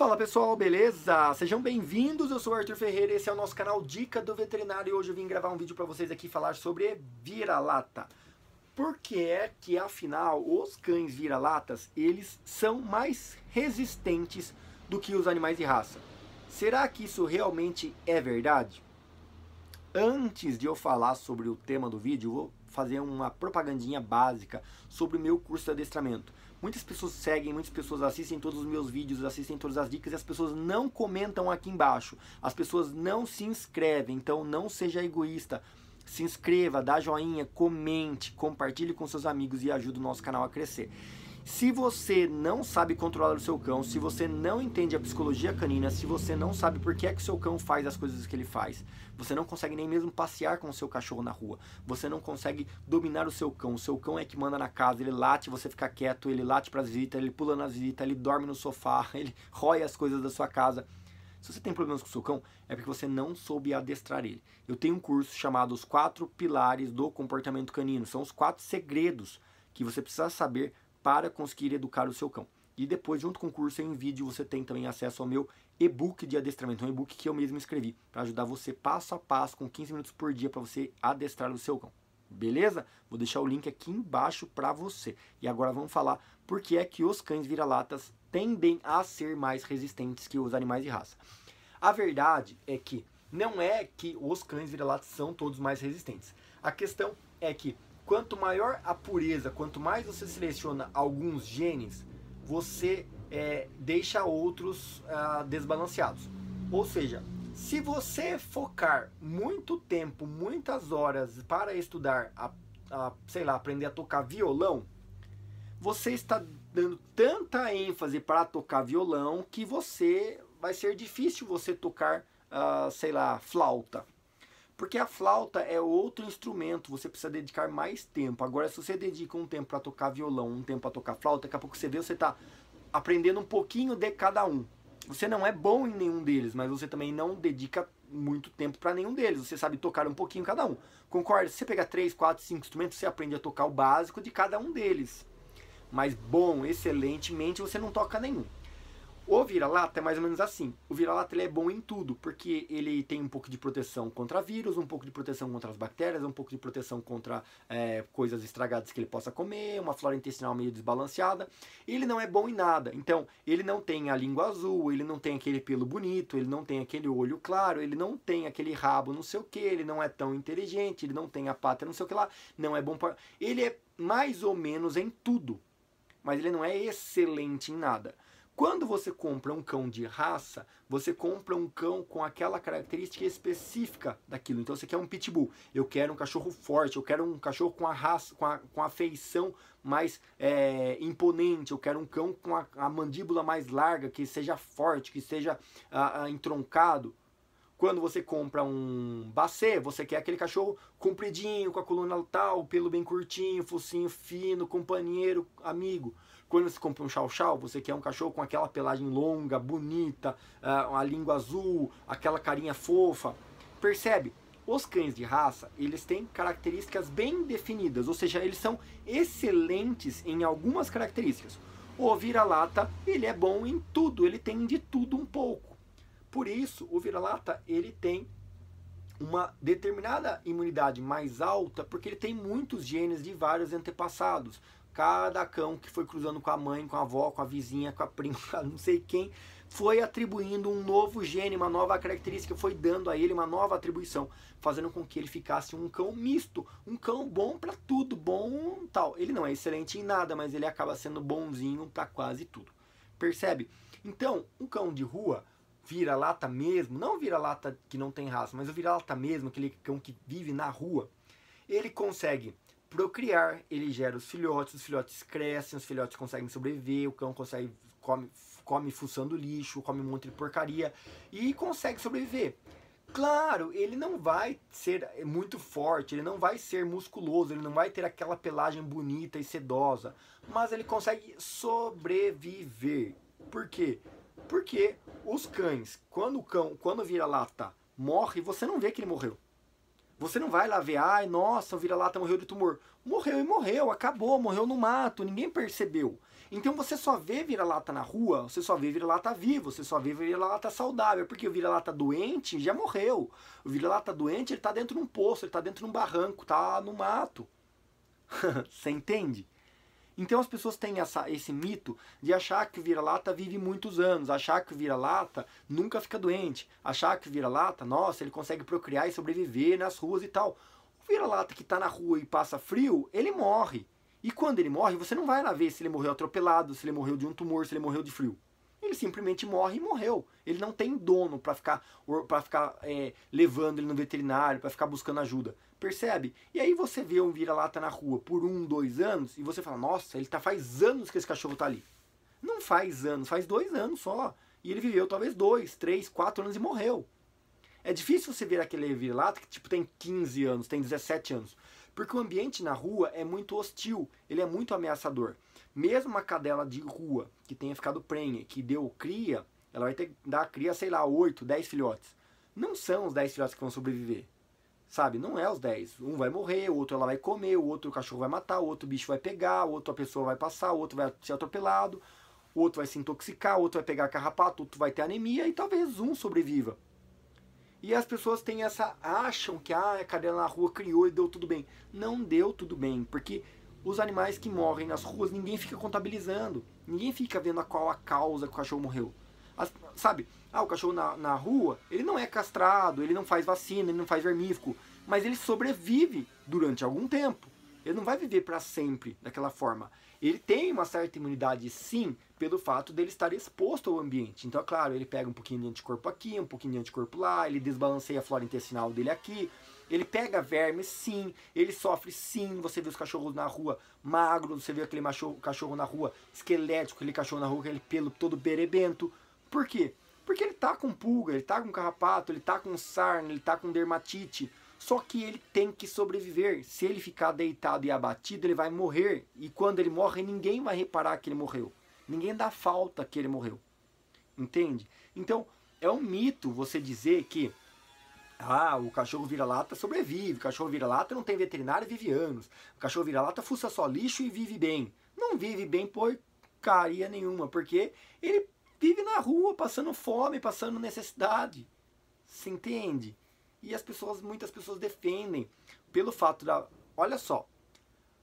Fala pessoal, beleza? Sejam bem-vindos, eu sou o Arthur Ferreira, esse é o nosso canal Dica do Veterinário e hoje eu vim gravar um vídeo para vocês aqui falar sobre vira-lata. Por que é que afinal os cães vira-latas, eles são mais resistentes do que os animais de raça? Será que isso realmente é verdade? Antes de eu falar sobre o tema do vídeo, vou fazer uma propagandinha básica sobre o meu curso de adestramento. Muitas pessoas seguem, muitas pessoas assistem todos os meus vídeos, assistem todas as dicas e as pessoas não comentam aqui embaixo. As pessoas não se inscrevem, então não seja egoísta. Se inscreva, dá joinha, comente, compartilhe com seus amigos e ajude o nosso canal a crescer. Se você não sabe controlar o seu cão, se você não entende a psicologia canina, se você não sabe por que é que o seu cão faz as coisas que ele faz, você não consegue nem mesmo passear com o seu cachorro na rua. Você não consegue dominar o seu cão. O seu cão é que manda na casa, ele late, você fica quieto, ele late para as visitas, ele pula nas visitas, ele dorme no sofá, ele rói as coisas da sua casa. Se você tem problemas com o seu cão, é porque você não soube adestrar ele. Eu tenho um curso chamado Os Quatro Pilares do Comportamento Canino. São os quatro segredos que você precisa saber para conseguir educar o seu cão. E depois, junto com o curso em vídeo, você tem também acesso ao meu e-book de adestramento, é um e-book que eu mesmo escrevi, para ajudar você passo a passo, com 15 minutos por dia, para você adestrar o seu cão. Beleza? Vou deixar o link aqui embaixo para você. E agora vamos falar por que é que os cães vira-latas tendem a ser mais resistentes que os animais de raça. A verdade é que não é que os cães vira-latas são todos mais resistentes. A questão é que quanto maior a pureza, quanto mais você seleciona alguns genes, você é, deixa outros ah, desbalanceados. Ou seja, se você focar muito tempo, muitas horas para estudar, a, a, sei lá, aprender a tocar violão, você está dando tanta ênfase para tocar violão que você vai ser difícil você tocar, ah, sei lá, flauta. Porque a flauta é outro instrumento, você precisa dedicar mais tempo. Agora, se você dedica um tempo para tocar violão, um tempo para tocar flauta, daqui a pouco você vê, você está aprendendo um pouquinho de cada um. Você não é bom em nenhum deles, mas você também não dedica muito tempo para nenhum deles. Você sabe tocar um pouquinho cada um. Concorda? Se você pegar 3, 4, 5 instrumentos, você aprende a tocar o básico de cada um deles. Mas bom, excelentemente, você não toca nenhum. O vira-lata é mais ou menos assim. O vira-lata é bom em tudo, porque ele tem um pouco de proteção contra vírus, um pouco de proteção contra as bactérias, um pouco de proteção contra é, coisas estragadas que ele possa comer, uma flora intestinal meio desbalanceada. Ele não é bom em nada. Então, ele não tem a língua azul, ele não tem aquele pelo bonito, ele não tem aquele olho claro, ele não tem aquele rabo não sei o que, ele não é tão inteligente, ele não tem a pata não sei o que lá, não é bom para... Ele é mais ou menos em tudo, mas ele não é excelente em nada. Quando você compra um cão de raça, você compra um cão com aquela característica específica daquilo. Então você quer um pitbull, eu quero um cachorro forte, eu quero um cachorro com a raça, com a, com a feição mais é, imponente, eu quero um cão com a, a, mandíbula mais larga, que seja forte, que seja a, entroncado. Quando você compra um bacê, você quer aquele cachorro compridinho, com a coluna tal, pelo bem curtinho, focinho fino, companheiro, amigo. Quando você compra um chau-chau, você quer um cachorro com aquela pelagem longa, bonita, ah, a língua azul, aquela carinha fofa. Percebe? Os cães de raça, eles têm características bem definidas, ou seja, eles são excelentes em algumas características. O vira-lata, ele é bom em tudo, ele tem de tudo um pouco. Por isso, o vira-lata, ele tem uma determinada imunidade mais alta, porque ele tem muitos genes de vários antepassados. Cada cão que foi cruzando com a mãe, com a avó, com a vizinha, com a prima, não sei quem, foi atribuindo um novo gene, uma nova característica, foi dando a ele uma nova atribuição, fazendo com que ele ficasse um cão misto, um cão bom para tudo, bom tal. Ele não é excelente em nada, mas ele acaba sendo bonzinho para quase tudo. Percebe? Então, um cão de rua, vira-lata mesmo, não vira-lata que não tem raça, mas o vira-lata mesmo, aquele cão que vive na rua, ele consegue procriar, ele gera os filhotes, os filhotes crescem, os filhotes conseguem sobreviver, o cão consegue come, come fuçando lixo, come um monte de porcaria e consegue sobreviver. Claro, ele não vai ser muito forte, ele não vai ser musculoso, ele não vai ter aquela pelagem bonita e sedosa, mas ele consegue sobreviver. Por quê? Porque os cães, quando o cão, quando vira lata, morre, você não vê que ele morreu. Você não vai lá ver, ai, nossa, o vira-lata morreu de tumor. Morreu e morreu, acabou, morreu no mato, ninguém percebeu. Então você só vê vira-lata na rua, você só vê vira-lata vivo, você só vê vira-lata saudável, porque o vira-lata doente já morreu. O vira-lata doente, ele tá dentro de um poço, ele tá dentro de um barranco, tá no mato. você entende? Então as pessoas têm essa, esse mito de achar que o vira-lata vive muitos anos, achar que o vira-lata nunca fica doente, achar que o vira-lata, nossa, ele consegue procriar e sobreviver nas ruas e tal. O vira-lata que está na rua e passa frio, ele morre. E quando ele morre, você não vai lá ver se ele morreu atropelado, se ele morreu de um tumor, se ele morreu de frio ele simplesmente morre e morreu. Ele não tem dono para ficar para ficar é, levando ele no veterinário, para ficar buscando ajuda. Percebe? E aí você vê um vira-lata na rua por um, dois anos e você fala, nossa, ele tá faz anos que esse cachorro tá ali. Não faz anos, faz dois anos só. E ele viveu talvez dois, três, quatro anos e morreu. É difícil você ver aquele vira-lata que tipo tem 15 anos, tem 17 anos. Porque o ambiente na rua é muito hostil, ele é muito ameaçador. Mesmo uma cadela de rua que tenha ficado prenha, que deu cria, ela vai ter que dar cria, sei lá, 8, 10 filhotes. Não são os 10 filhotes que vão sobreviver. Sabe? Não é os 10. Um vai morrer, o outro ela vai comer, o outro o cachorro vai matar, o outro bicho vai pegar, o outro a pessoa vai passar, o outro vai ser atropelado, o outro vai se intoxicar, o outro vai pegar carrapato, o outro vai ter anemia e talvez um sobreviva. E as pessoas têm essa acham que ah, a cadela na rua criou e deu tudo bem. Não deu tudo bem, porque os animais que morrem nas ruas, ninguém fica contabilizando. Ninguém fica vendo a qual a causa que o cachorro morreu. As, sabe? Ah, o cachorro na, na rua, ele não é castrado, ele não faz vacina, ele não faz vermífugo, mas ele sobrevive durante algum tempo. Ele não vai viver para sempre daquela forma. Ele tem uma certa imunidade, sim, pelo fato dele estar exposto ao ambiente. Então, é claro, ele pega um pouquinho de anticorpo aqui, um pouquinho de anticorpo lá, ele desbalanceia a flora intestinal dele aqui. Ele pega vermes, sim. Ele sofre, sim. Você vê os cachorros na rua magros, você vê aquele cachorro na rua esquelético, aquele cachorro na rua, aquele pelo todo berebento. Por quê? Porque ele tá com pulga, ele tá com carrapato, ele tá com sarna, ele tá com dermatite. Só que ele tem que sobreviver. Se ele ficar deitado e abatido, ele vai morrer. E quando ele morre, ninguém vai reparar que ele morreu. Ninguém dá falta que ele morreu. Entende? Então, é um mito você dizer que ah, o cachorro vira-lata sobrevive, o cachorro vira-lata não tem veterinário e vive anos. O cachorro vira-lata fuça só lixo e vive bem. Não vive bem porcaria nenhuma, porque ele vive na rua, passando fome, passando necessidade. Se entende? E as pessoas, muitas pessoas defendem pelo fato da, olha só,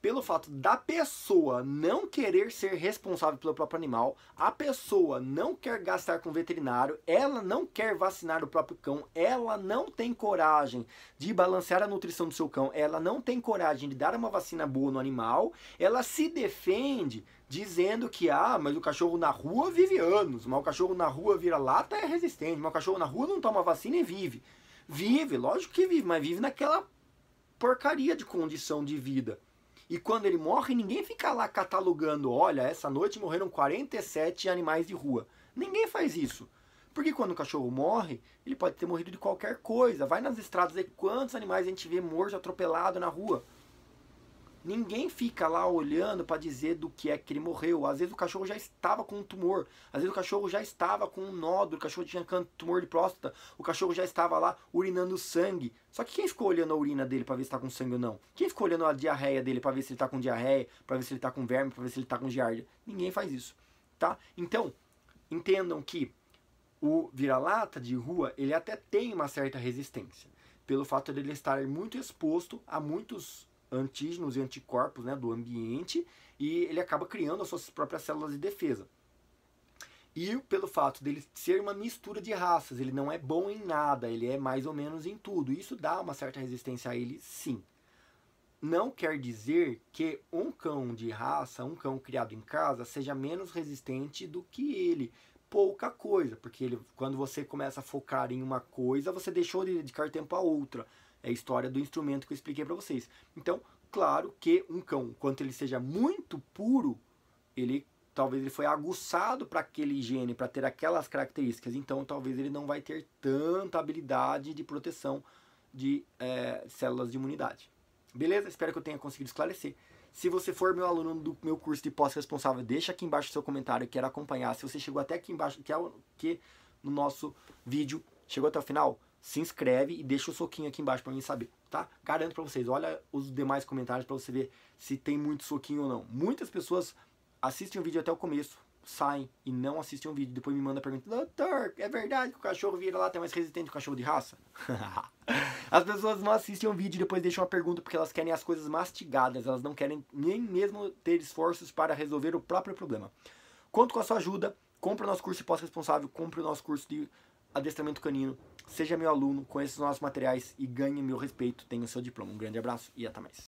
pelo fato da pessoa não querer ser responsável pelo próprio animal, a pessoa não quer gastar com veterinário, ela não quer vacinar o próprio cão, ela não tem coragem de balancear a nutrição do seu cão, ela não tem coragem de dar uma vacina boa no animal, ela se defende dizendo que ah, mas o cachorro na rua vive anos, mas o cachorro na rua vira lata é resistente, mas o cachorro na rua não toma vacina e vive. Vive, lógico que vive, mas vive naquela porcaria de condição de vida. E quando ele morre, ninguém fica lá catalogando, olha, essa noite morreram 47 animais de rua. Ninguém faz isso. Porque quando o cachorro morre, ele pode ter morrido de qualquer coisa. Vai nas estradas e quantos animais a gente vê morto, atropelado na rua. Ninguém fica lá olhando para dizer do que é que ele morreu. Às vezes o cachorro já estava com um tumor, às vezes o cachorro já estava com um nódulo, o cachorro tinha tumor de próstata, o cachorro já estava lá urinando sangue. Só que quem ficou olhando a urina dele para ver se está com sangue ou não? Quem ficou olhando a diarreia dele para ver se ele está com diarreia, para ver se ele está com verme, para ver se ele está com giardia? Ninguém faz isso, tá? Então, entendam que o vira-lata de rua, ele até tem uma certa resistência, pelo fato dele estar muito exposto a muitos antígenos e anticorpos né, do ambiente e ele acaba criando as suas próprias células de defesa. E pelo fato dele ser uma mistura de raças, ele não é bom em nada, ele é mais ou menos em tudo. Isso dá uma certa resistência a ele, sim. Não quer dizer que um cão de raça, um cão criado em casa, seja menos resistente do que ele. Pouca coisa, porque ele, quando você começa a focar em uma coisa, você deixou de dedicar tempo a outra. É a história do instrumento que eu expliquei para vocês. Então, claro que um cão, quanto ele seja muito puro, ele talvez ele foi aguçado para aquele gene, para ter aquelas características. Então, talvez ele não vai ter tanta habilidade de proteção de é, células de imunidade. Beleza? Espero que eu tenha conseguido esclarecer. Se você for meu aluno do meu curso de pós-responsável, deixa aqui embaixo seu comentário, quero acompanhar. Se você chegou até aqui embaixo, que, é o, que no nosso vídeo chegou até o final, se inscreve e deixa o soquinho aqui embaixo para mim saber, tá? Garanto para vocês, olha os demais comentários para você ver se tem muito soquinho ou não. Muitas pessoas assistem o vídeo até o começo, saem e não assistem o vídeo, depois me manda pergunta: "Doutor, é verdade que o cachorro vira lá até mais resistente que o cachorro de raça?" as pessoas não assistem o vídeo e depois deixam uma pergunta porque elas querem as coisas mastigadas, elas não querem nem mesmo ter esforços para resolver o próprio problema. Conto com a sua ajuda. Compre o nosso curso de pós-responsável, compre o nosso curso de Adestramento Canino. Seja meu aluno, conheça os nossos materiais e ganhe meu respeito. Tenha o seu diploma. Um grande abraço e até mais.